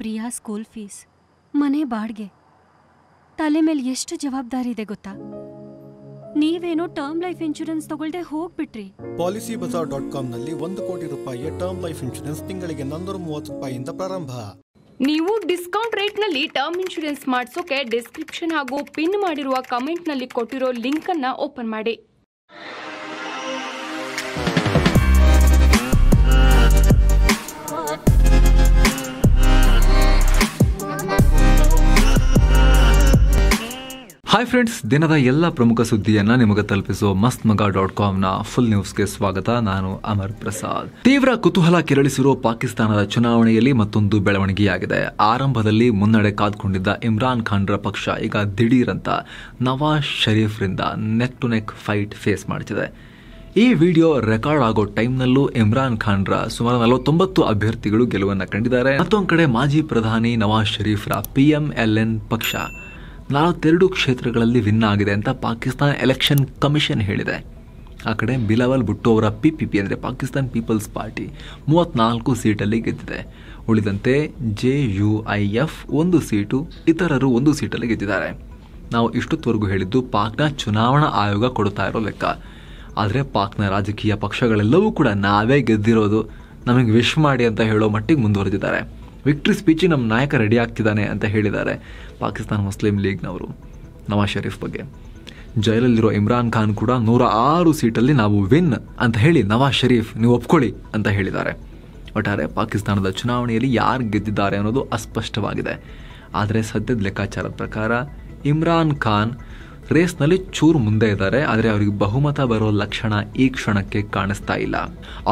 Priya school fees ಮನೆ ಬಾಡ್ಗೆ ತಲೆ ಮೇಲೆ ಎಷ್ಟು ಜವಾಬ್ದಾರಿ ಇದೆ ಗೊತ್ತಾ ನೀವೇನೋ ಟರ್ಮ್ ಲೈಫ್ ಇನ್ಶೂರೆನ್ಸ್ ತಗೊಳ್ದೆ ಹೋಗ್ಬಿಟ್ರಿ ಪಾಲಿಸಿ ಬಜಾರ್ ಡಾಟ್ ಕಾಮ್ನಲ್ಲಿ ಒಂದು ಕೋಟಿ ರೂಪಾಯಿಯ ಟರ್ಮ್ ಲೈಫ್ ಇನ್ಶೂರೆನ್ಸ್ ತಿಂಗಳಿಗೆ ಮೂವತ್ತು ರೂಪಾಯಿಯಿಂದ ಪ್ರಾರಂಭ ನೀವು ಡಿಸ್ಕೌಂಟ್ ರೇಟ್ನಲ್ಲಿ ಟರ್ಮ್ ಇನ್ಶೂರೆನ್ಸ್ ಮಾಡಿಸೋಕೆ ಡಿಸ್ಕ್ರಿಪ್ಷನ್ ಹಾಗೂ ಪಿನ್ ಮಾಡಿರುವ ಕಮೆಂಟ್ನಲ್ಲಿ ಕೊಟ್ಟಿರೋ ಲಿಂಕನ್ನು ಓಪನ್ ಮಾಡಿ ಹಾಯ್ ಫ್ರೆಂಡ್ಸ್ ದಿನದ ಎಲ್ಲ ಪ್ರಮುಖ ಸುದ್ದಿಯನ್ನ ನಿಮಗೆ ತಲುಪಿಸೋ ಮಸ್ತ್ ಮಗ ಡಾಟ್ ಕಾಮ್ನ ಫುಲ್ ನ್ಯೂಸ್ಗೆ ಸ್ವಾಗತ ನಾನು ಅಮರ್ ಪ್ರಸಾದ್ ತೀವ್ರ ಕುತೂಹಲ ಕೆರಳಿಸಿರುವ ಪಾಕಿಸ್ತಾನದ ಚುನಾವಣೆಯಲ್ಲಿ ಮತ್ತೊಂದು ಬೆಳವಣಿಗೆಯಾಗಿದೆ ಆರಂಭದಲ್ಲಿ ಮುನ್ನಡೆ ಕಾದುಕೊಂಡಿದ್ದ ಇಮ್ರಾನ್ ಖಾನ್ರ ಪಕ್ಷ ಈಗ ದಿಢೀರಂತ ನವಾಜ್ ಶರೀಫ್ರಿಂದ neck to neck fight face ಮಾಡ್ತಿದೆ ಈ ವಿಡಿಯೋ ರೆಕಾರ್ಡ್ ಆಗೋ ಟೈಮ್ನಲ್ಲೂ ಇಮ್ರಾನ್ ಖಾನ್ರ ಸುಮಾರು ನಲವತ್ತೊಂಬತ್ತು ಅಭ್ಯರ್ಥಿಗಳು ಗೆಲುವನ್ನು ಕಂಡಿದ್ದಾರೆ ಮತ್ತೊಂದು ಕಡೆ ಮಾಜಿ ಪ್ರಧಾನಿ ನವಾಜ್ ಶರೀಫ್ರ ಪಿಎಂಎಲ್ಎನ್ ಪಕ್ಷ ನಲವತ್ತೆರಡು ಕ್ಷೇತ್ರಗಳಲ್ಲಿ ವಿನ್ ಆಗಿದೆ ಅಂತ ಪಾಕಿಸ್ತಾನ ಎಲೆಕ್ಷನ್ ಕಮಿಷನ್ ಹೇಳಿದೆ ಆ ಕಡೆ ಬಿಲಾವಲ್ ಭುಟ್ಟೋ ಅವರ ಪಿ ಪಿ ಪಿ ಅಂದರೆ ಪಾಕಿಸ್ತಾನ್ ಪೀಪಲ್ಸ್ ಪಾರ್ಟಿ ಮೂವತ್ತ್ನಾಲ್ಕು ಸೀಟಲ್ಲಿ ಗೆದ್ದಿದೆ ಉಳಿದಂತೆ ಜೆ ಯು ಐ ಎಫ್ ಒಂದು ಸೀಟು ಇತರರು ಒಂದು ಸೀಟಲ್ಲಿ ಗೆದ್ದಿದ್ದಾರೆ ನಾವು ಇಷ್ಟೊತ್ತವರೆಗೂ ಹೇಳಿದ್ದು ಪಾಕ್ನ ಚುನಾವಣಾ ಆಯೋಗ ಕೊಡ್ತಾ ಇರೋ ಲೆಕ್ಕ ಆದರೆ ಪಾಕ್ನ ರಾಜಕೀಯ ಪಕ್ಷಗಳೆಲ್ಲವೂ ಕೂಡ ನಾವೇ ಗೆದ್ದಿರೋದು ನಮಗೆ ವಿಶ್ ಮಾಡಿ ಅಂತ ಹೇಳೋ ಮಟ್ಟಿಗೆ ಮುಂದುವರೆದಿದ್ದಾರೆ ವಿಕ್ಟ್ರಿ ಸ್ಪೀಚಿಗೆ ನಮ್ಮ ನಾಯಕ ರೆಡಿ ಆಗ್ತಿದ್ದಾನೆ ಅಂತ ಹೇಳಿದ್ದಾರೆ ಪಾಕಿಸ್ತಾನ ಮುಸ್ಲಿಂ ಲೀಗ್ನವರು ನವಾಜ್ ಶರೀಫ್ ಬಗ್ಗೆ ಜೈಲಲ್ಲಿರೋ ಇಮ್ರಾನ್ ಖಾನ್ ಕೂಡ ನೂರ ಆರು ಸೀಟಲ್ಲಿ ನಾವು ವಿನ್ ಅಂತ ಹೇಳಿ ನವಾಜ್ ಶರೀಫ್ ನೀವು ಒಪ್ಕೊಳ್ಳಿ ಅಂತ ಹೇಳಿದ್ದಾರೆ ಒಟ್ಟಾರೆ ಪಾಕಿಸ್ತಾನದ ಚುನಾವಣೆಯಲ್ಲಿ ಯಾರು ಗೆದ್ದಿದ್ದಾರೆ ಅನ್ನೋದು ಅಸ್ಪಷ್ಟವಾಗಿದೆ ಆದರೆ ಸದ್ಯದ ಲೆಕ್ಕಾಚಾರದ ಪ್ರಕಾರ ಇಮ್ರಾನ್ ಖಾನ್ ರೇಸ್ನಲ್ಲಿ ಚೂರು ಮುಂದೆ ಇದ್ದಾರೆ ಆದರೆ ಅವರಿಗೆ ಬಹುಮತ ಬರೋ ಲಕ್ಷಣ ಈ ಕ್ಷಣಕ್ಕೆ ಕಾಣಿಸ್ತಾ ಇಲ್ಲ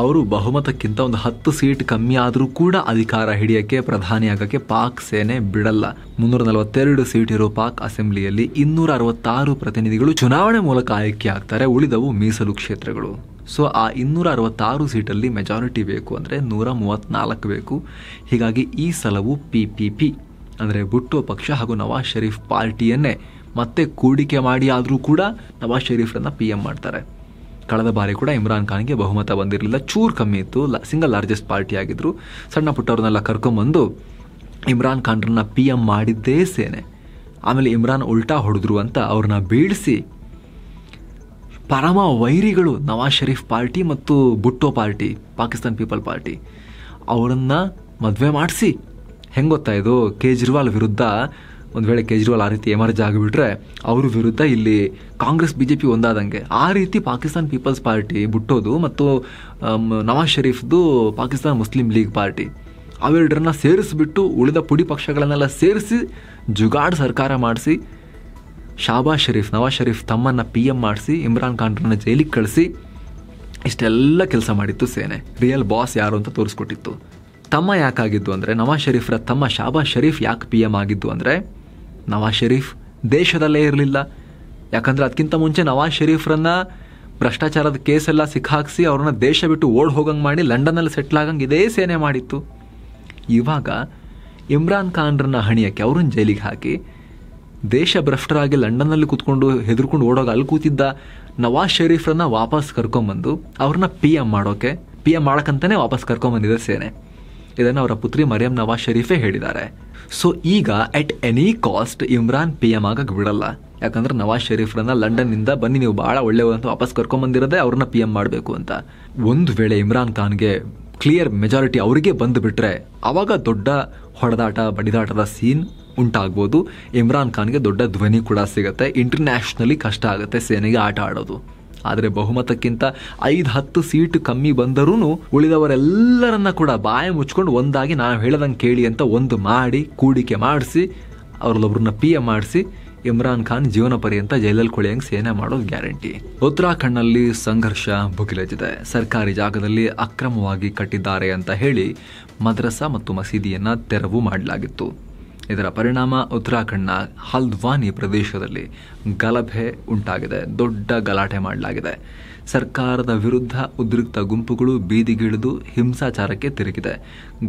ಅವರು ಬಹುಮತಕ್ಕಿಂತ ಒಂದು ಹತ್ತು ಸೀಟ್ ಕಮ್ಮಿ ಆದರೂ ಕೂಡ ಅಧಿಕಾರ ಹಿಡಿಯಕ್ಕೆ ಪ್ರಧಾನಿಯಾಗಕ್ಕೆ ಪಾಕ್ ಸೇನೆ ಬಿಡಲ್ಲ ಮುನ್ನೂರ ನಲವತ್ತೆರಡು ಸೀಟ್ ಇರೋ ಪಾಕ್ ಅಸೆಂಬ್ಲಿಯಲ್ಲಿ ಇನ್ನೂರ ಅರವತ್ತಾರು ಪ್ರತಿನಿಧಿಗಳು ಚುನಾವಣೆ ಮೂಲಕ ಆಯ್ಕೆ ಆಗ್ತಾರೆ ಉಳಿದವು ಮೀಸಲು ಕ್ಷೇತ್ರಗಳು ಸೊ ಆ ಇನ್ನೂರ ಅರವತ್ತಾರು ಸೀಟಲ್ಲಿ ಮೆಜಾರಿಟಿ ಬೇಕು ಅಂದರೆ ನೂರ ಮೂವತ್ತ್ನಾಲ್ಕು ಬೇಕು ಹೀಗಾಗಿ ಈ ಸಲವು ಪಿ ಪಿ ಪಿ ಅಂದರೆ ಬುಟ್ಟು ಪಕ್ಷ ಹಾಗೂ ನವಾಜ್ ಷರೀಫ್ ಪಾರ್ಟಿಯನ್ನೇ ಮತ್ತೆ ಕೂಡಿಕೆ ಮಾಡಿ ಆದರೂ ಕೂಡ ನವಾಜ್ ಶರೀಫ್ರನ್ನ ಪಿ ಎಂ ಮಾಡ್ತಾರೆ ಕಳೆದ ಬಾರಿ ಕೂಡ ಇಮ್ರಾನ್ ಖಾನ್ಗೆ ಬಹುಮತ ಬಂದಿರಲಿಲ್ಲ ಚೂರು ಕಮ್ಮಿ ಇತ್ತು ಸಿಂಗಲ್ ಲಾರ್ಜೆಸ್ಟ್ ಪಾರ್ಟಿ ಆಗಿದ್ರು ಸಣ್ಣ ಪುಟ್ಟವ್ರನ್ನೆಲ್ಲ ಕರ್ಕೊಂಬಂದು ಇಮ್ರಾನ್ ಖಾನ್ರನ್ನ ಪಿ ಎಂ ಮಾಡಿದ್ದೇ ಸೇನೆ ಆಮೇಲೆ ಇಮ್ರಾನ್ ಉಲ್ಟಾ ಹೊಡೆದ್ರು ಅಂತ ಅವ್ರನ್ನ ಬೀಳಿಸಿ ಪರಮ ವೈರಿಗಳು ನವಾಜ್ ಶರೀಫ್ ಪಾರ್ಟಿ ಮತ್ತು Bhutto party Pakistan people party ಅವರನ್ನು ಮದುವೆ ಮಾಡಿಸಿ ಹೆಂಗೆ ಗೊತ್ತಾಯಿದು ಕೇಜ್ರಿವಾಲ್ ವಿರುದ್ಧ ಒಂದು ವೇಳೆ ಕೇಜ್ರಿವಾಲ್ ಆ ರೀತಿ ಎಮರ್ಜ್ ಆಗಿಬಿಟ್ರೆ ಅವ್ರ ವಿರುದ್ಧ ಇಲ್ಲಿ ಕಾಂಗ್ರೆಸ್ ಬಿಜೆಪಿ ಒಂದಾದಂಗೆ ಆ ರೀತಿ ಪಾಕಿಸ್ತಾನ್ ಪೀಪಲ್ಸ್ ಪಾರ್ಟಿ ಬಿಟ್ಟೋದು ಮತ್ತು ನವಾಜ್ ಶರೀಫ್ದು ಪಾಕಿಸ್ತಾನ್ ಮುಸ್ಲಿಂ ಲೀಗ್ ಪಾರ್ಟಿ ಅವೆರಡರನ್ನ ಸೇರಿಸಿಬಿಟ್ಟು ಉಳಿದ ಪುಡಿ ಪಕ್ಷಗಳನ್ನೆಲ್ಲ ಸೇರಿಸಿ ಜುಗಾಡ್ ಸರ್ಕಾರ ಮಾಡಿಸಿ ಶಾಬಾಜ್ ಶರೀಫ್ ನವಾಜ್ ಶರೀಫ್ ತಮ್ಮನ್ನು ಪಿ ಎಮ್ ಮಾಡಿಸಿ ಇಮ್ರಾನ್ ಖಾನ್ರನ್ನ ಜೈಲಿಗೆ ಕಳಿಸಿ ಇಷ್ಟೆಲ್ಲ ಕೆಲಸ ಮಾಡಿತ್ತು ಸೇನೆ ರಿಯಲ್ ಬಾಸ್ ಯಾರು ಅಂತ ತೋರಿಸ್ಕೊಟ್ಟಿತ್ತು ತಮ್ಮ ಯಾಕಾಗಿದ್ದು ಅಂದರೆ ನವಾಜ್ ಶರೀಫ್ರ ತಮ್ಮ ಶಾಬಾಜ್ ಶರೀಫ್ ಯಾಕೆ ಪಿ ಎಮ್ ಆಗಿದ್ದು ಅಂದರೆ ನವಾಜ್ ಶರೀಫ್ ದೇಶದಲ್ಲೇ ಇರಲಿಲ್ಲ ಯಾಕಂದರೆ ಅದಕ್ಕಿಂತ ಮುಂಚೆ ನವಾಜ್ ಶರೀಫ್ರನ್ನ ಭ್ರಷ್ಟಾಚಾರದ ಕೇಸೆಲ್ಲ ಸಿಕ್ಕಾಕ್ಸಿ ಅವ್ರನ್ನ ದೇಶ ಬಿಟ್ಟು ಓಡ್ ಹೋಗಂಗೆ ಮಾಡಿ ಲಂಡನಲ್ಲಿ ಸೆಟ್ಲ್ ಆಗಂಗೆ ಇದೇ ಸೇನೆ ಮಾಡಿತ್ತು ಇವಾಗ ಇಮ್ರಾನ್ ಖಾನ್ರನ್ನ ಹಣಿಯಕ್ಕೆ ಅವ್ರನ್ನ ಜೈಲಿಗೆ ಹಾಕಿ ದೇಶ ಭ್ರಷ್ಟರಾಗಿ ಲಂಡನ್ನಲ್ಲಿ ಕೂತ್ಕೊಂಡು ಹೆದರ್ಕೊಂಡು ಓಡೋಗ ಅಲ್ಲಿ ಕೂತಿದ್ದ ನವಾಜ್ ಶರೀಫ್ರನ್ನ ವಾಪಸ್ ಕರ್ಕೊಂಬಂದು ಅವ್ರನ್ನ ಪಿ ಎಮ್ ಮಾಡೋಕೆ ಪಿ ಎಮ್ ಮಾಡೋಕ್ಕಂತಲೇ ವಾಪಸ್ ಕರ್ಕೊಂಬಂದಿದೆ ಸೇನೆ ಇದನ್ನು ಅವರ ಪುತ್ರಿ ಮರಿಯಂ ನವಾಜ್ ಶರೀಫೇ ಹೇಳಿದ್ದಾರೆ ಸೊ ಈಗ at any cost Imran P M ಆಗಕ್ಕೆ ಬಿಡಲ್ಲ ಯಾಕಂದ್ರೆ ನವಾಜ್ ಶರೀಫ್ರನ್ನ ನಿಂದ ಬನ್ನಿ ನೀವು ಬಹಳ ಒಳ್ಳೆಯವರು ಅಂತ ವಾಪಸ್ ಕರ್ಕೊಂಬಂದಿರೋದೇ ಅವ್ರನ್ನ ಪಿ ಎಂ ಮಾಡಬೇಕು ಅಂತ ಒಂದು ವೇಳೆ ಇಮ್ರಾನ್ ಖಾನ್ಗೆ ಕ್ಲಿಯರ್ ಮೆಜಾರಿಟಿ ಅವರಿಗೆ ಬಂದುಬಿಟ್ರೆ ಆವಾಗ ದೊಡ್ಡ ಹೊಡೆದಾಟ ಬಡಿದಾಟದ ಸೀನ್ ಉಂಟಾಗ್ಬೋದು ಇಮ್ರಾನ್ ಖಾನ್ಗೆ ದೊಡ್ಡ ಧ್ವನಿ ಕೂಡ ಸಿಗುತ್ತೆ ಇಂಟರ್ನ್ಯಾಷನಲಿ ಕಷ್ಟ ಆಗುತ್ತೆ ಸೇನೆಗೆ ಆಟ ಆಡೋದು ಆದರೆ ಬಹುಮತಕ್ಕಿಂತ ಐದು ಹತ್ತು ಸೀಟ್ ಕಮ್ಮಿ ಬಂದರೂ ಉಳಿದವರೆಲ್ಲರನ್ನ ಕೂಡ ಬಾಯಿ ಮುಚ್ಕೊಂಡು ಒಂದಾಗಿ ನಾವು ಹೇಳದಂಗೆ ಕೇಳಿ ಅಂತ ಒಂದು ಮಾಡಿ ಕೂಡಿಕೆ ಮಾಡಿಸಿ ಅವರಲ್ಲೊಬ್ಬರನ್ನ ಪಿ ಎ ಮಾಡಿಸಿ ಇಮ್ರಾನ್ ಖಾನ್ ಜೀವನ ಪರ್ಯಂತ ಜೈಲಲ್ಲಿ ಕೊಳೆಯಂಗೆ ಸೇನೆ ಮಾಡೋದು ಗ್ಯಾರಂಟಿ ಉತ್ತರಾಖಂಡ್ನಲ್ಲಿ ಸಂಘರ್ಷ ಭುಗಿಲೆಜ್ಜಿದೆ ಸರ್ಕಾರಿ ಜಾಗದಲ್ಲಿ ಅಕ್ರಮವಾಗಿ ಕಟ್ಟಿದ್ದಾರೆ ಅಂತ ಹೇಳಿ ಮದ್ರಸಾ ಮತ್ತು ಮಸೀದಿಯನ್ನು ತೆರವು ಮಾಡಲಾಗಿತ್ತು ಇದರ ಪರಿಣಾಮ ಉತ್ತರಾಖಂಡ್ನ ಹಲ್ದ್ವಾನಿ ಪ್ರದೇಶದಲ್ಲಿ ಗಲಭೆ ಉಂಟಾಗಿದೆ ದೊಡ್ಡ ಗಲಾಟೆ ಮಾಡಲಾಗಿದೆ ಸರ್ಕಾರದ ವಿರುದ್ಧ ಉದ್ರಿಕ್ತ ಗುಂಪುಗಳು ಬೀದಿಗಿಳಿದು ಹಿಂಸಾಚಾರಕ್ಕೆ ತಿರುಗಿದೆ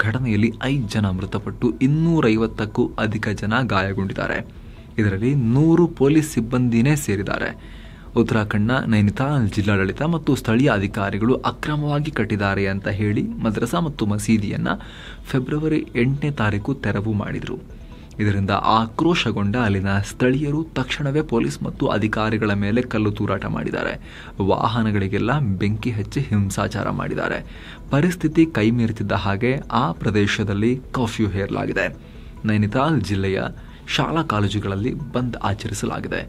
ಘಟನೆಯಲ್ಲಿ ಐದು ಜನ ಮೃತಪಟ್ಟು ಇನ್ನೂರೈವತ್ತಕ್ಕೂ ಅಧಿಕ ಜನ ಗಾಯಗೊಂಡಿದ್ದಾರೆ ಇದರಲ್ಲಿ ನೂರು ಪೊಲೀಸ್ ಸಿಬ್ಬಂದಿನೇ ಸೇರಿದ್ದಾರೆ ಉತ್ತರಾಖಂಡ್ನ ನೈನಿತಾಲ್ ಜಿಲ್ಲಾಡಳಿತ ಮತ್ತು ಸ್ಥಳೀಯ ಅಧಿಕಾರಿಗಳು ಅಕ್ರಮವಾಗಿ ಕಟ್ಟಿದ್ದಾರೆ ಅಂತ ಹೇಳಿ ಮದ್ರಸಾ ಮತ್ತು ಮಸೀದಿಯನ್ನು ಫೆಬ್ರವರಿ ಎಂಟನೇ ತಾರೀಕು ತೆರವು ಮಾಡಿದರು ಇದರಿಂದ ಆಕ್ರೋಶಗೊಂಡ ಅಲ್ಲಿನ ಸ್ಥಳೀಯರು ತಕ್ಷಣವೇ ಪೊಲೀಸ್ ಮತ್ತು ಅಧಿಕಾರಿಗಳ ಮೇಲೆ ಕಲ್ಲು ತೂರಾಟ ಮಾಡಿದ್ದಾರೆ ವಾಹನಗಳಿಗೆಲ್ಲ ಬೆಂಕಿ ಹಚ್ಚಿ ಹಿಂಸಾಚಾರ ಮಾಡಿದ್ದಾರೆ ಪರಿಸ್ಥಿತಿ ಕೈಮೀರುತ್ತಿದ್ದ ಹಾಗೆ ಆ ಪ್ರದೇಶದಲ್ಲಿ ಕರ್ಫ್ಯೂ ಹೇರಲಾಗಿದೆ ನೈನಿತಾಲ್ ಜಿಲ್ಲೆಯ ಶಾಲಾ ಕಾಲೇಜುಗಳಲ್ಲಿ ಬಂದ್ ಆಚರಿಸಲಾಗಿದೆ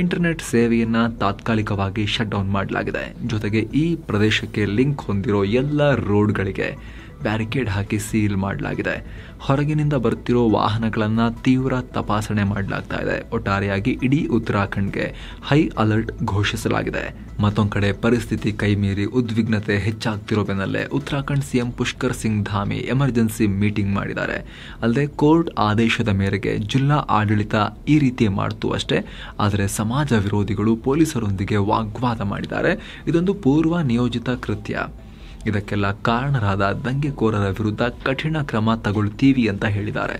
ಇಂಟರ್ನೆಟ್ ಸೇವೆಯನ್ನು ತಾತ್ಕಾಲಿಕವಾಗಿ ಶಟ್ ಡೌನ್ ಮಾಡಲಾಗಿದೆ ಜೊತೆಗೆ ಈ ಪ್ರದೇಶಕ್ಕೆ ಲಿಂಕ್ ಹೊಂದಿರೋ ಎಲ್ಲ ರೋಡ್ಗಳಿಗೆ ಬ್ಯಾರಿಕೇಡ್ ಹಾಕಿ ಸೀಲ್ ಮಾಡಲಾಗಿದೆ ಹೊರಗಿನಿಂದ ಬರುತ್ತಿರೋ ವಾಹನಗಳನ್ನು ತೀವ್ರ ತಪಾಸಣೆ ಮಾಡಲಾಗ್ತಾ ಇದೆ ಒಟ್ಟಾರೆಯಾಗಿ ಇಡೀ ಉತ್ತರಾಖಂಡ್ಗೆ ಹೈ ಅಲರ್ಟ್ ಘೋಷಿಸಲಾಗಿದೆ ಮತ್ತೊಂದು ಕಡೆ ಪರಿಸ್ಥಿತಿ ಕೈಮೀರಿ ಉದ್ವಿಗ್ನತೆ ಹೆಚ್ಚಾಗ್ತಿರೋ ಬೆನ್ನಲ್ಲೇ Uttarakhand CM Pushkar Singh Dhami emergency meeting ಮಾಡಿದ್ದಾರೆ ಅಲ್ಲದೆ ಕೋರ್ಟ್ ಆದೇಶದ ಮೇರೆಗೆ ಜಿಲ್ಲಾ ಆಡಳಿತ ಈ ರೀತಿ ಮಾಡ್ತು ಅಷ್ಟೇ ಆದರೆ ಸಮಾಜ ವಿರೋಧಿಗಳು ಪೊಲೀಸರೊಂದಿಗೆ ವಾಗ್ವಾದ ಮಾಡಿದ್ದಾರೆ ಇದೊಂದು ಪೂರ್ವ ನಿಯೋಜಿತ ಕೃತ್ಯ ಇದಕ್ಕೆಲ್ಲ ಕಾರಣರಾದ ದಂಗೆಕೋರರ ವಿರುದ್ಧ ಕಠಿಣ ಕ್ರಮ ತಗೊಳ್ತೀವಿ ಅಂತ ಹೇಳಿದ್ದಾರೆ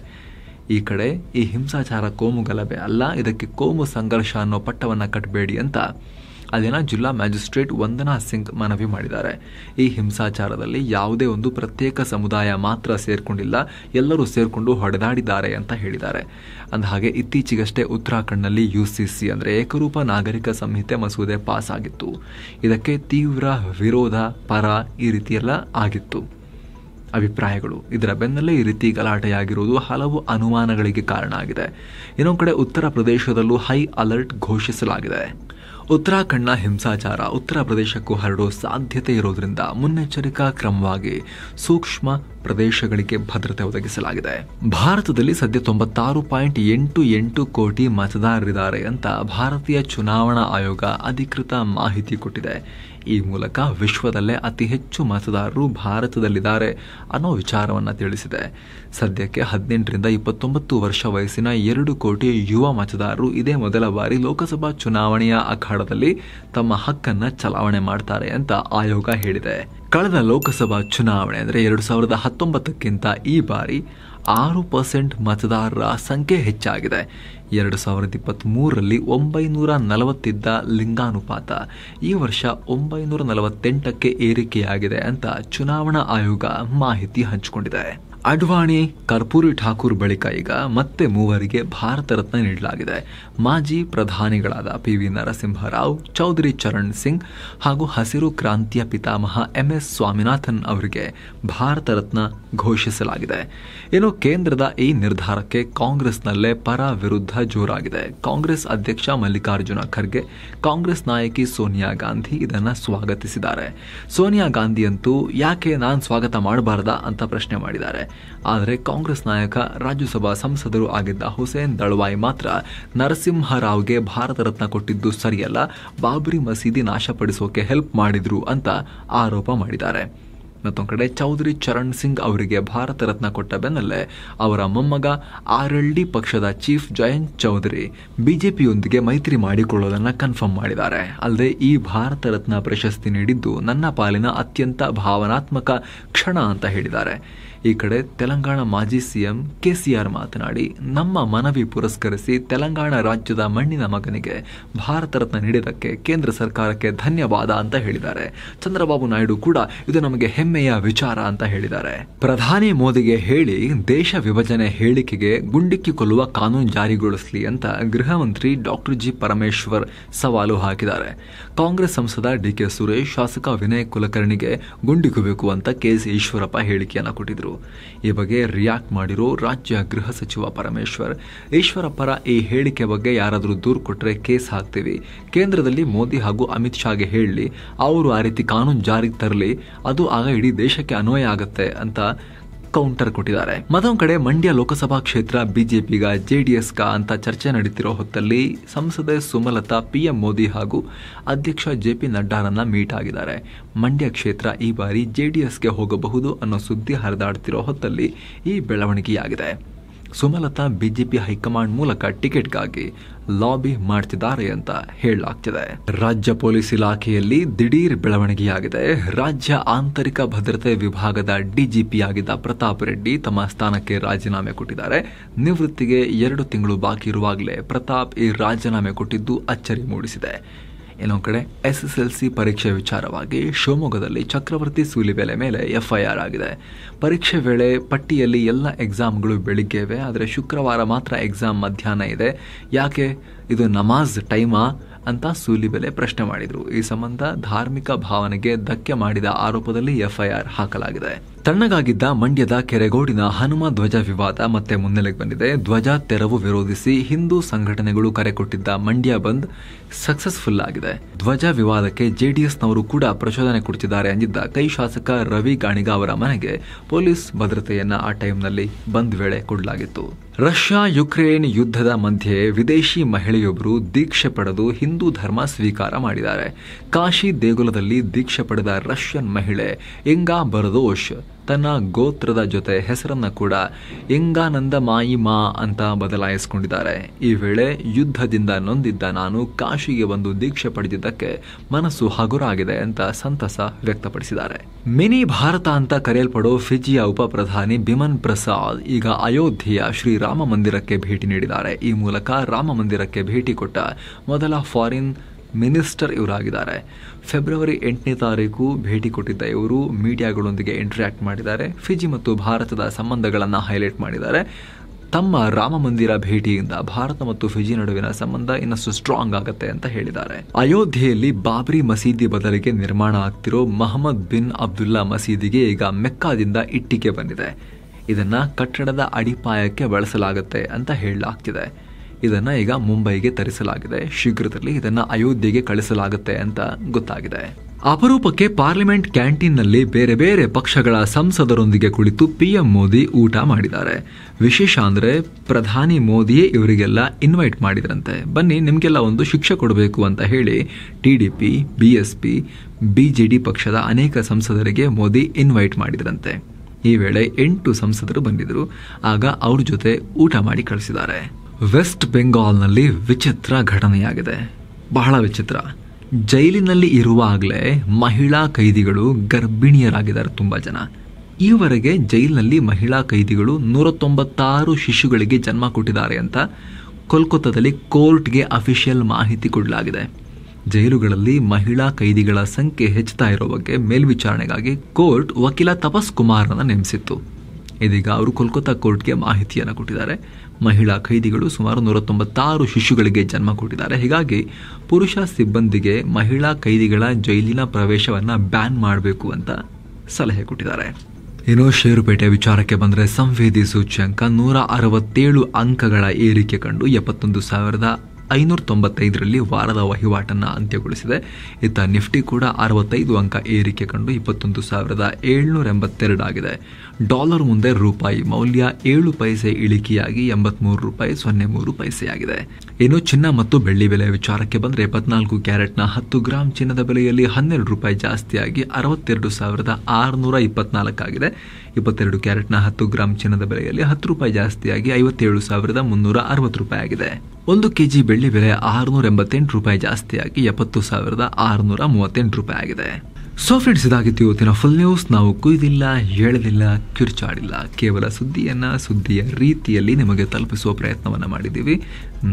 ಈ ಕಡೆ ಈ ಹಿಂಸಾಚಾರ ಕೋಮು ಗಲಭೆ ಅಲ್ಲ ಇದಕ್ಕೆ ಕೋಮು ಸಂಘರ್ಷ ಅನ್ನೋ ಪಟ್ಟವನ್ನು ಕಟ್ಟಬೇಡಿ ಅಂತ ಅದನ್ನು ಜಿಲ್ಲಾ ಮ್ಯಾಜಿಸ್ಟ್ರೇಟ್ ವಂದನಾ ಸಿಂಗ್ ಮನವಿ ಮಾಡಿದ್ದಾರೆ ಈ ಹಿಂಸಾಚಾರದಲ್ಲಿ ಯಾವುದೇ ಒಂದು ಪ್ರತ್ಯೇಕ ಸಮುದಾಯ ಮಾತ್ರ ಸೇರಿಕೊಂಡಿಲ್ಲ ಎಲ್ಲರೂ ಸೇರಿಕೊಂಡು ಹೊಡೆದಾಡಿದ್ದಾರೆ ಅಂತ ಹೇಳಿದ್ದಾರೆ ಅಂದ ಹಾಗೆ ಇತ್ತೀಚೆಗಷ್ಟೇ ಉತ್ತರಾಖಂಡ್ನಲ್ಲಿ ಯುಸಿಸಿ ಅಂದರೆ ಏಕರೂಪ ನಾಗರಿಕ ಸಂಹಿತೆ ಮಸೂದೆ ಪಾಸ್ ಆಗಿತ್ತು ಇದಕ್ಕೆ ತೀವ್ರ ವಿರೋಧ ಪರ ಈ ರೀತಿಯೆಲ್ಲ ಆಗಿತ್ತು ಅಭಿಪ್ರಾಯಗಳು ಇದರ ಬೆನ್ನಲ್ಲೇ ಈ ರೀತಿ ಗಲಾಟೆಯಾಗಿರುವುದು ಹಲವು ಅನುಮಾನಗಳಿಗೆ ಕಾರಣ ಆಗಿದೆ ಇನ್ನೊಂದು ಕಡೆ ಉತ್ತರ ಪ್ರದೇಶದಲ್ಲೂ ಹೈ ಅಲರ್ಟ್ ಘೋಷಿಸಲಾಗಿದೆ ಉತ್ತರಾಖಂಡ್ನ ಹಿಂಸಾಚಾರ ಉತ್ತರ ಪ್ರದೇಶಕ್ಕೂ ಹರಡೋ ಸಾಧ್ಯತೆ ಇರೋದ್ರಿಂದ ಮುನ್ನೆಚ್ಚರಿಕಾ ಕ್ರಮವಾಗಿ ಸೂಕ್ಷ್ಮ ಪ್ರದೇಶಗಳಿಗೆ ಭದ್ರತೆ ಒದಗಿಸಲಾಗಿದೆ ಭಾರತದಲ್ಲಿ ಸದ್ಯ ತೊಂಬತ್ತಾರು ಪಾಯಿಂಟ್ ಎಂಟು ಎಂಟು ಕೋಟಿ ಮತದಾರರಿದ್ದಾರೆ ಅಂತ ಭಾರತೀಯ ಚುನಾವಣಾ ಆಯೋಗ ಅಧಿಕೃತ ಮಾಹಿತಿ ಕೊಟ್ಟಿದೆ ಈ ಮೂಲಕ ವಿಶ್ವದಲ್ಲೇ ಅತಿ ಹೆಚ್ಚು ಮತದಾರರು ಭಾರತದಲ್ಲಿದ್ದಾರೆ ಅನ್ನೋ ವಿಚಾರವನ್ನ ತಿಳಿಸಿದೆ ಸದ್ಯಕ್ಕೆ ಹದಿನೆಂಟರಿಂದ ಇಪ್ಪತ್ತೊಂಬತ್ತು ವರ್ಷ ವಯಸ್ಸಿನ ಎರಡು ಕೋಟಿ ಯುವ ಮತದಾರರು ಇದೇ ಮೊದಲ ಬಾರಿ ಲೋಕಸಭಾ ಚುನಾವಣೆಯ ಅಖಾಡ ಅಖಾಡದಲ್ಲಿ ತಮ್ಮ ಹಕ್ಕನ್ನು ಚಲಾವಣೆ ಮಾಡ್ತಾರೆ ಅಂತ ಆಯೋಗ ಹೇಳಿದೆ ಕಳೆದ ಲೋಕಸಭಾ ಚುನಾವಣೆ ಅಂದರೆ ಎರಡು ಸಾವಿರದ ಹತ್ತೊಂಬತ್ತಕ್ಕಿಂತ ಈ ಬಾರಿ ಆರು ಪರ್ಸೆಂಟ್ ಮತದಾರರ ಸಂಖ್ಯೆ ಹೆಚ್ಚಾಗಿದೆ ಎರಡು ಸಾವಿರದ ಇಪ್ಪತ್ತ್ಮೂರರಲ್ಲಿ ಒಂಬೈನೂರ ನಲವತ್ತಿದ್ದ ಲಿಂಗಾನುಪಾತ ಈ ವರ್ಷ ಒಂಬೈನೂರ ನಲವತ್ತೆಂಟಕ್ಕೆ ಏರಿಕೆಯಾಗಿದೆ ಅಂತ ಚುನಾವಣಾ ಆಯೋಗ ಮಾಹಿತಿ ಹಂಚಿಕೊಂಡಿದೆ ಅಡ್ವಾಣಿ ಕರ್ಪೂರಿ ಠಾಕೂರ್ ಬಳಿಕ ಈಗ ಮತ್ತೆ ಮೂವರಿಗೆ ಭಾರತ ರತ್ನ ನೀಡಲಾಗಿದೆ ಮಾಜಿ ಪ್ರಧಾನಿಗಳಾದ ಪಿ ವಿ ನರಸಿಂಹರಾವ್ ಚೌಧರಿ ಚರಣ್ ಸಿಂಗ್ ಹಾಗೂ ಹಸಿರು ಕ್ರಾಂತಿಯ ಪಿತಾಮಹ ಎಂ ಎಸ್ ಸ್ವಾಮಿನಾಥನ್ ಅವರಿಗೆ ಭಾರತ ರತ್ನ ಘೋಷಿಸಲಾಗಿದೆ ಇನ್ನು ಕೇಂದ್ರದ ಈ ನಿರ್ಧಾರಕ್ಕೆ ಕಾಂಗ್ರೆಸ್ನಲ್ಲೇ ಪರ ವಿರುದ್ಧ ಜೋರಾಗಿದೆ ಕಾಂಗ್ರೆಸ್ ಅಧ್ಯಕ್ಷ ಮಲ್ಲಿಕಾರ್ಜುನ ಖರ್ಗೆ ಕಾಂಗ್ರೆಸ್ ನಾಯಕಿ ಸೋನಿಯಾ ಗಾಂಧಿ ಇದನ್ನು ಸ್ವಾಗತಿಸಿದ್ದಾರೆ ಸೋನಿಯಾ ಗಾಂಧಿಯಂತೂ ಯಾಕೆ ನಾನು ಸ್ವಾಗತ ಮಾಡಬಾರ್ದಾ ಅಂತ ಪ್ರಶ್ನೆ ಮಾಡಿದ್ದಾರೆ ಆದರೆ ಕಾಂಗ್ರೆಸ್ ನಾಯಕ ರಾಜ್ಯಸಭಾ ಸಂಸದರು ಆಗಿದ್ದ ಹುಸೇನ್ ದಳವಾಯಿ ಮಾತ್ರ ನರಸಿಂಹರಾವ್ಗೆ ಭಾರತ ರತ್ನ ಕೊಟ್ಟಿದ್ದು ಸರಿಯಲ್ಲ ಬಾಬ್ರಿ ಮಸೀದಿ ನಾಶಪಡಿಸೋಕೆ ಹೆಲ್ಪ್ ಮಾಡಿದ್ರು ಅಂತ ಆರೋಪ ಮಾಡಿದ್ದಾರೆ ಮತ್ತೊಂದು ಕಡೆ ಚೌಧರಿ ಚರಣ್ ಸಿಂಗ್ ಅವರಿಗೆ ಭಾರತ ರತ್ನ ಕೊಟ್ಟ ಬೆನ್ನಲ್ಲೇ ಅವರ ಮೊಮ್ಮಗ ಆರ್ ಪಕ್ಷದ ಚೀಫ್ ಜಯಂತ್ ಚೌಧರಿ ಬಿಜೆಪಿಯೊಂದಿಗೆ ಮೈತ್ರಿ ಮಾಡಿಕೊಳ್ಳೋದನ್ನು ಕನ್ಫರ್ಮ್ ಮಾಡಿದ್ದಾರೆ ಅಲ್ಲದೆ ಈ ಭಾರತ ರತ್ನ ಪ್ರಶಸ್ತಿ ನೀಡಿದ್ದು ನನ್ನ ಪಾಲಿನ ಅತ್ಯಂತ ಭಾವನಾತ್ಮಕ ಕ್ಷಣ ಅಂತ ಹೇಳಿದ್ದಾರೆ ಈ ಕಡೆ ತೆಲಂಗಾಣ ಮಾಜಿ ಸಿಎಂ ಕೆಸಿಆರ್ ಮಾತನಾಡಿ ನಮ್ಮ ಮನವಿ ಪುರಸ್ಕರಿಸಿ ತೆಲಂಗಾಣ ರಾಜ್ಯದ ಮಣ್ಣಿನ ಮಗನಿಗೆ ಭಾರತ ರತ್ನ ನೀಡಿದ್ದಕ್ಕೆ ಕೇಂದ್ರ ಸರ್ಕಾರಕ್ಕೆ ಧನ್ಯವಾದ ಅಂತ ಹೇಳಿದ್ದಾರೆ ಚಂದ್ರಬಾಬು ನಾಯ್ಡು ಕೂಡ ಇದು ನಮಗೆ ಹೆಮ್ಮೆಯ ವಿಚಾರ ಅಂತ ಹೇಳಿದ್ದಾರೆ ಪ್ರಧಾನಿ ಮೋದಿಗೆ ಹೇಳಿ ದೇಶ ವಿಭಜನೆ ಹೇಳಿಕೆಗೆ ಗುಂಡಿಕ್ಕಿ ಕೊಲ್ಲುವ ಕಾನೂನು ಜಾರಿಗೊಳಿಸಲಿ ಅಂತ ಗೃಹ ಮಂತ್ರಿ ಡಾಕ್ಟರ್ ಜಿ ಪರಮೇಶ್ವರ್ ಸವಾಲು ಹಾಕಿದ್ದಾರೆ ಕಾಂಗ್ರೆಸ್ ಸಂಸದ ಡಿಕೆ ಸುರೇಶ್ ಶಾಸಕ ವಿನಯ್ ಕುಲಕರ್ಣಿಗೆ ಗುಂಡಿಕ್ಕಬೇಕು ಅಂತ ಸಿ ಈಶ್ವರಪ್ಪ ಹೇಳಿಕೆಯನ್ನು ಕೊಟ್ಟಿದ್ರು ಈ ಬಗ್ಗೆ ರಿಯಾಕ್ಟ್ ಮಾಡಿರೋ ರಾಜ್ಯ ಗೃಹ ಸಚಿವ ಪರಮೇಶ್ವರ್ ಈಶ್ವರಪ್ಪರ ಈ ಹೇಳಿಕೆ ಬಗ್ಗೆ ಯಾರಾದರೂ ದೂರು ಕೊಟ್ಟರೆ ಕೇಸ್ ಹಾಕ್ತೀವಿ ಕೇಂದ್ರದಲ್ಲಿ ಮೋದಿ ಹಾಗೂ ಅಮಿತ್ ಶಾಗೆ ಹೇಳಿ ಅವರು ಆ ರೀತಿ ಕಾನೂನು ಜಾರಿಗೆ ತರಲಿ ಅದು ಆಗ ಇಡೀ ದೇಶಕ್ಕೆ ಅನ್ವಯ ಆಗುತ್ತೆ ಅಂತ ಕೌಂಟರ್ ಕೊಟ್ಟಿದ್ದಾರೆ ಮತ್ತೊಂದು ಕಡೆ ಮಂಡ್ಯ ಲೋಕಸಭಾ ಕ್ಷೇತ್ರ ಬಿಜೆಪಿಗ ಜೆಡಿಎಸ್ ಗ ಅಂತ ಚರ್ಚೆ ನಡೀತಿರೋ ಹೊತ್ತಲ್ಲಿ ಸಂಸದೆ ಸುಮಲತಾ ಪಿಎಂ ಮೋದಿ ಹಾಗೂ ಅಧ್ಯಕ್ಷ ಜೆ ಪಿ ನಡ್ಡಾರನ್ನ ಮೀಟ್ ಆಗಿದ್ದಾರೆ ಮಂಡ್ಯ ಕ್ಷೇತ್ರ ಈ ಬಾರಿ ಜೆಡಿಎಸ್ಗೆ ಹೋಗಬಹುದು ಅನ್ನೋ ಸುದ್ದಿ ಹರಿದಾಡ್ತಿರೋ ಹೊತ್ತಲ್ಲಿ ಈ ಬೆಳವಣಿಗೆಯಾಗಿದೆ ಸುಮಲತಾ ಬಿಜೆಪಿ ಹೈಕಮಾಂಡ್ ಮೂಲಕ ಟಿಕೆಟ್ಗಾಗಿ ಲಾಬಿ ಮಾಡ್ತಿದ್ದಾರೆ ಅಂತ ಹೇಳಲಾಗ್ತಿದೆ ರಾಜ್ಯ ಪೊಲೀಸ್ ಇಲಾಖೆಯಲ್ಲಿ ದಿಢೀರ್ ಬೆಳವಣಿಗೆಯಾಗಿದೆ ರಾಜ್ಯ ಆಂತರಿಕ ಭದ್ರತೆ ವಿಭಾಗದ ಡಿಜಿಪಿಯಾಗಿದ್ದ ಪ್ರತಾಪ್ ರೆಡ್ಡಿ ತಮ್ಮ ಸ್ಥಾನಕ್ಕೆ ರಾಜೀನಾಮೆ ಕೊಟ್ಟಿದ್ದಾರೆ ನಿವೃತ್ತಿಗೆ ಎರಡು ತಿಂಗಳು ಬಾಕಿ ಇರುವಾಗಲೇ ಪ್ರತಾಪ್ ಈ ರಾಜೀನಾಮೆ ಕೊಟ್ಟಿದ್ದು ಅಚ್ಚರಿ ಮೂಡಿಸಿದೆ ಇನ್ನೊಂದು ಕಡೆ ಎಸ್ ಎಸ್ ಎಲ್ ಸಿ ಪರೀಕ್ಷೆ ವಿಚಾರವಾಗಿ ಶಿವಮೊಗ್ಗದಲ್ಲಿ ಚಕ್ರವರ್ತಿ ಸೂಲಿಬೆಲೆ ಮೇಲೆ ಎಫ್ಐಆರ್ ಆಗಿದೆ ಪರೀಕ್ಷೆ ವೇಳೆ ಪಟ್ಟಿಯಲ್ಲಿ ಎಲ್ಲ ಎಕ್ಸಾಮ್ಗಳು ಬೆಳಿಗ್ಗೆ ಇವೆ ಆದರೆ ಶುಕ್ರವಾರ ಮಾತ್ರ ಎಕ್ಸಾಮ್ ಮಧ್ಯಾಹ್ನ ಇದೆ ಯಾಕೆ ಇದು ನಮಾಜ್ ಟೈಮಾ ಅಂತ ಸೂಲಿಬೆಲೆ ಪ್ರಶ್ನೆ ಮಾಡಿದರು ಈ ಸಂಬಂಧ ಧಾರ್ಮಿಕ ಭಾವನೆಗೆ ಧಕ್ಕೆ ಮಾಡಿದ ಆರೋಪದಲ್ಲಿ ಎಫ್ಐಆರ್ ಹಾಕಲಾಗಿದೆ ತಣ್ಣಗಾಗಿದ್ದ ಮಂಡ್ಯದ ಕೆರೆಗೋಡಿನ ಹನುಮ ಧ್ವಜ ವಿವಾದ ಮತ್ತೆ ಮುನ್ನೆಲೆಗೆ ಬಂದಿದೆ ಧ್ವಜ ತೆರವು ವಿರೋಧಿಸಿ ಹಿಂದೂ ಸಂಘಟನೆಗಳು ಕರೆ ಕೊಟ್ಟಿದ್ದ ಮಂಡ್ಯ ಬಂದ್ ಸಕ್ಸಸ್ಫುಲ್ ಆಗಿದೆ ಧ್ವಜ ವಿವಾದಕ್ಕೆ ಜೆಡಿಎಸ್ನವರು ಕೂಡ ಪ್ರಚೋದನೆ ಕೊಡುತ್ತಿದ್ದಾರೆ ಅಂದಿದ್ದ ಕೈ ಶಾಸಕ ರವಿ ಗಾಣಿಗ ಅವರ ಮನೆಗೆ ಪೊಲೀಸ್ ಭದ್ರತೆಯನ್ನ ಆ ಟೈಮ್ನಲ್ಲಿ ಬಂದ್ ವೇಳೆ ಕೊಡಲಾಗಿತ್ತು ರಷ್ಯಾ ಯುಕ್ರೇನ್ ಯುದ್ಧದ ಮಧ್ಯೆ ವಿದೇಶಿ ಮಹಿಳೆಯೊಬ್ಬರು ದೀಕ್ಷೆ ಪಡೆದು ಹಿಂದೂ ಧರ್ಮ ಸ್ವೀಕಾರ ಮಾಡಿದ್ದಾರೆ ಕಾಶಿ ದೇಗುಲದಲ್ಲಿ ದೀಕ್ಷೆ ಪಡೆದ ರಷ್ಯನ್ ಮಹಿಳೆ ಎಂಗಾ ಬರದೋಶ್ ತನ್ನ ಗೋತ್ರದ ಜೊತೆ ಹೆಸರನ್ನು ಕೂಡ ಎಂಗಾನಂದ ಮಾಯಿ ಮಾ ಅಂತ ಬದಲಾಯಿಸಿಕೊಂಡಿದ್ದಾರೆ ಈ ವೇಳೆ ಯುದ್ಧದಿಂದ ನೊಂದಿದ್ದ ನಾನು ಕಾಶಿಗೆ ಬಂದು ದೀಕ್ಷೆ ಪಡೆದಿದ್ದಕ್ಕೆ ಮನಸ್ಸು ಹಗುರಾಗಿದೆ ಅಂತ ಸಂತಸ ವ್ಯಕ್ತಪಡಿಸಿದ್ದಾರೆ ಮಿನಿ ಭಾರತ ಅಂತ ಕರೆಯಲ್ಪಡೋ ಫಿಜಿಯ ಉಪಪ್ರಧಾನಿ ಬಿಮನ್ ಪ್ರಸಾದ್ ಈಗ ಅಯೋಧ್ಯೆಯ ಶ್ರೀರಾಮ ಮಂದಿರಕ್ಕೆ ಭೇಟಿ ನೀಡಿದ್ದಾರೆ ಈ ಮೂಲಕ ರಾಮ ಮಂದಿರಕ್ಕೆ ಭೇಟಿ ಕೊಟ್ಟ ಮೊದಲ ಫಾರಿನ್ ಮಿನಿಸ್ಟರ್ ಇವರಾಗಿದ್ದಾರೆ ಫೆಬ್ರವರಿ ಎಂಟನೇ ತಾರೀಕು ಭೇಟಿ ಕೊಟ್ಟಿದ್ದ ಇವರು ಮೀಡಿಯಾಗಳೊಂದಿಗೆ ಇಂಟರಾಕ್ಟ್ ಮಾಡಿದ್ದಾರೆ ಫಿಜಿ ಮತ್ತು ಭಾರತದ ಸಂಬಂಧಗಳನ್ನು ಹೈಲೈಟ್ ಮಾಡಿದ್ದಾರೆ ತಮ್ಮ ರಾಮ ಮಂದಿರ ಭೇಟಿಯಿಂದ ಭಾರತ ಮತ್ತು ಫಿಜಿ ನಡುವಿನ ಸಂಬಂಧ ಇನ್ನಷ್ಟು ಸ್ಟ್ರಾಂಗ್ ಆಗುತ್ತೆ ಅಂತ ಹೇಳಿದ್ದಾರೆ ಅಯೋಧ್ಯೆಯಲ್ಲಿ ಬಾಬ್ರಿ ಮಸೀದಿ ಬದಲಿಗೆ ನಿರ್ಮಾಣ ಆಗ್ತಿರೋ ಮಹಮ್ಮದ್ ಬಿನ್ ಅಬ್ದುಲ್ಲಾ ಮಸೀದಿಗೆ ಈಗ ಮೆಕ್ಕಾದಿಂದ ಇಟ್ಟಿಗೆ ಬಂದಿದೆ ಇದನ್ನ ಕಟ್ಟಡದ ಅಡಿಪಾಯಕ್ಕೆ ಬಳಸಲಾಗುತ್ತೆ ಅಂತ ಹೇಳಲಾಗ್ತಿದೆ ಇದನ್ನ ಈಗ ಮುಂಬೈಗೆ ತರಿಸಲಾಗಿದೆ ಶೀಘ್ರದಲ್ಲಿ ಇದನ್ನ ಅಯೋಧ್ಯೆಗೆ ಕಳಿಸಲಾಗುತ್ತೆ ಅಂತ ಗೊತ್ತಾಗಿದೆ ಅಪರೂಪಕ್ಕೆ ಪಾರ್ಲಿಮೆಂಟ್ ಕ್ಯಾಂಟೀನ್ನಲ್ಲಿ ಬೇರೆ ಬೇರೆ ಪಕ್ಷಗಳ ಸಂಸದರೊಂದಿಗೆ ಕುಳಿತು ಪಿಎಂ ಮೋದಿ ಊಟ ಮಾಡಿದ್ದಾರೆ ವಿಶೇಷ ಅಂದರೆ ಪ್ರಧಾನಿ ಮೋದಿಯೇ ಇವರಿಗೆಲ್ಲ ಇನ್ವೈಟ್ ಮಾಡಿದ್ರಂತೆ ಬನ್ನಿ ನಿಮಗೆಲ್ಲ ಒಂದು ಶಿಕ್ಷೆ ಕೊಡಬೇಕು ಅಂತ ಹೇಳಿ ಟಿಡಿಪಿ ಬಿಎಸ್ಪಿ ಬಿಜೆಡಿ ಪಕ್ಷದ ಅನೇಕ ಸಂಸದರಿಗೆ ಮೋದಿ ಇನ್ವೈಟ್ ಮಾಡಿದ್ರಂತೆ ಈ ವೇಳೆ ಎಂಟು ಸಂಸದರು ಬಂದಿದ್ದರು ಆಗ ಅವ್ರ ಜೊತೆ ಊಟ ಮಾಡಿ ಕಳಿಸಿದ್ದಾರೆ ವೆಸ್ಟ್ ಬೆಂಗಾಲ್ನಲ್ಲಿ ವಿಚಿತ್ರ ಘಟನೆಯಾಗಿದೆ ಬಹಳ ವಿಚಿತ್ರ ಜೈಲಿನಲ್ಲಿ ಇರುವಾಗಲೇ ಮಹಿಳಾ ಕೈದಿಗಳು ಗರ್ಭಿಣಿಯರಾಗಿದ್ದಾರೆ ತುಂಬ ಜನ ಈವರೆಗೆ ಜೈಲಿನಲ್ಲಿ ಮಹಿಳಾ ಕೈದಿಗಳು ನೂರ ತೊಂಬತ್ತಾರು ಶಿಶುಗಳಿಗೆ ಜನ್ಮ ಕೊಟ್ಟಿದ್ದಾರೆ ಅಂತ ಕೋಲ್ಕತ್ತಾದಲ್ಲಿ ಕೋರ್ಟ್ಗೆ ಅಫಿಷಿಯಲ್ ಮಾಹಿತಿ ಕೊಡಲಾಗಿದೆ ಜೈಲುಗಳಲ್ಲಿ ಮಹಿಳಾ ಕೈದಿಗಳ ಸಂಖ್ಯೆ ಹೆಚ್ಚುತ್ತಾ ಇರೋ ಬಗ್ಗೆ ಮೇಲ್ವಿಚಾರಣೆಗಾಗಿ ಕೋರ್ಟ್ ವಕೀಲ ತಪಸ್ ಕುಮಾರ್ನ ನೇಮಿಸಿತ್ತು ಇದೀಗ ಅವರು ಕೋಲ್ಕತ್ತಾ ಕೋರ್ಟ್ಗೆ ಮಾಹಿತಿಯನ್ನು ಕೊಟ್ಟಿದ್ದಾರೆ ಮಹಿಳಾ ಖೈದಿಗಳು ಸುಮಾರು ನೂರ ತೊಂಬತ್ತಾರು ಶಿಶುಗಳಿಗೆ ಜನ್ಮ ಕೊಟ್ಟಿದ್ದಾರೆ ಹೀಗಾಗಿ ಪುರುಷ ಸಿಬ್ಬಂದಿಗೆ ಮಹಿಳಾ ಖೈದಿಗಳ ಜೈಲಿನ ಪ್ರವೇಶವನ್ನು ಬ್ಯಾನ್ ಮಾಡಬೇಕು ಅಂತ ಸಲಹೆ ಕೊಟ್ಟಿದ್ದಾರೆ ಏನೋ ಷೇರುಪೇಟೆ ವಿಚಾರಕ್ಕೆ ಬಂದರೆ ಸಂವೇದಿ ಸೂಚ್ಯಂಕ ನೂರ ಅರವತ್ತೇಳು ಅಂಕಗಳ ಏರಿಕೆ ಕಂಡು ಎಪ್ಪತ್ತೊಂದು ಸಾವಿರದ ಐನೂರ ತೊಂಬತ್ತೈದರಲ್ಲಿ ವಾರದ ವಹಿವಾಟನ್ನು ಅಂತ್ಯಗೊಳಿಸಿದೆ ಇತ್ತ ನಿಫ್ಟಿ ಕೂಡ ಅರವತ್ತೈದು ಅಂಕ ಏರಿಕೆ ಕಂಡು ಇಪ್ಪತ್ತೊಂದು ಸಾವಿರದ ಏಳ್ನೂರ ಎಂಬತ್ತೆರಡು ಆಗಿದೆ ಡಾಲರ್ ಮುಂದೆ ರೂಪಾಯಿ ಮೌಲ್ಯ ಏಳು ಪೈಸೆ ಇಳಿಕೆಯಾಗಿ ಎಂಬತ್ಮೂರು ರೂಪಾಯಿ ಸೊನ್ನೆ ಮೂರು ಪೈಸೆಯಾಗಿದೆ ಇನ್ನು ಚಿನ್ನ ಮತ್ತು ಬೆಳ್ಳಿ ಬೆಲೆ ವಿಚಾರಕ್ಕೆ ಬಂದರೆ ಇಪ್ಪತ್ನಾಲ್ಕು ಕ್ಯಾರೆಟ್ನ ಹತ್ತು ಗ್ರಾಂ ಚಿನ್ನದ ಬೆಲೆಯಲ್ಲಿ ಹನ್ನೆರಡು ರೂಪಾಯಿ ಜಾಸ್ತಿಯಾಗಿ ಅರವತ್ತೆರಡು ಸಾವಿರದ ಆರುನೂರ ಇಪ್ಪತ್ನಾಲ್ಕಾಗಿದೆ ಇಪ್ಪತ್ತೆರಡು ಕ್ಯಾರೆಟ್ನ ಹತ್ತು ಗ್ರಾಂ ಚಿನ್ನದ ಬೆಲೆಯಲ್ಲಿ ಹತ್ತು ರೂಪಾಯಿ ಜಾಸ್ತಿಯಾಗಿ ಐವತ್ತೇಳು ಸಾವಿರದ ಮುನ್ನೂರ ಅರವತ್ತು ರೂಪಾಯಿ ಆಗಿದೆ ಒಂದು ಕೆಜಿ ಬೆಳ್ಳಿ ಬೆಲೆ ಆರುನೂರ ಎಂಬತ್ತೆಂಟು ರೂಪಾಯಿ ಜಾಸ್ತಿಯಾಗಿ ಎಪ್ಪತ್ತು ಸಾವಿರದ ಆರುನೂರ ಮೂವತ್ತೆಂಟು ರೂಪಾಯಿ ಆಗಿದೆ ಸೊ ಫ್ರೆಂಡ್ಸ್ ಇದಾಗಿತ್ತು ಇವತ್ತಿನ ಫುಲ್ ನ್ಯೂಸ್ ನಾವು ಕುಯ್ದಿಲ್ಲ ಹೇಳಲಿಲ್ಲ ಕಿರ್ಚಾಡಿಲ್ಲ ಕೇವಲ ಸುದ್ದಿಯನ್ನು ಸುದ್ದಿಯ ರೀತಿಯಲ್ಲಿ ನಿಮಗೆ ತಲುಪಿಸುವ ಪ್ರಯತ್ನವನ್ನು ಮಾಡಿದ್ದೀವಿ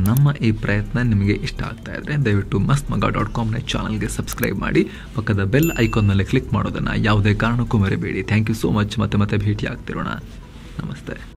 ನಮ್ಮ ಈ ಪ್ರಯತ್ನ ನಿಮಗೆ ಇಷ್ಟ ಆಗ್ತಾ ಇದ್ದರೆ ದಯವಿಟ್ಟು ಮಸ್ತ್ ಮಗ ಡಾಟ್ ಕಾಮ್ನ ಚಾನಲ್ಗೆ ಸಬ್ಸ್ಕ್ರೈಬ್ ಮಾಡಿ ಪಕ್ಕದ ಬೆಲ್ ಐಕಾನ್ನಲ್ಲಿ ಕ್ಲಿಕ್ ಮಾಡೋದನ್ನು ಯಾವುದೇ ಕಾರಣಕ್ಕೂ ಮರಿಬೇಡಿ ಥ್ಯಾಂಕ್ ಯು ಸೋ ಮಚ್ ಮತ್ತೆ ಮತ್ತೆ ಭೇಟಿ ಆಗ್ತಿರೋಣ ನಮಸ್ತೆ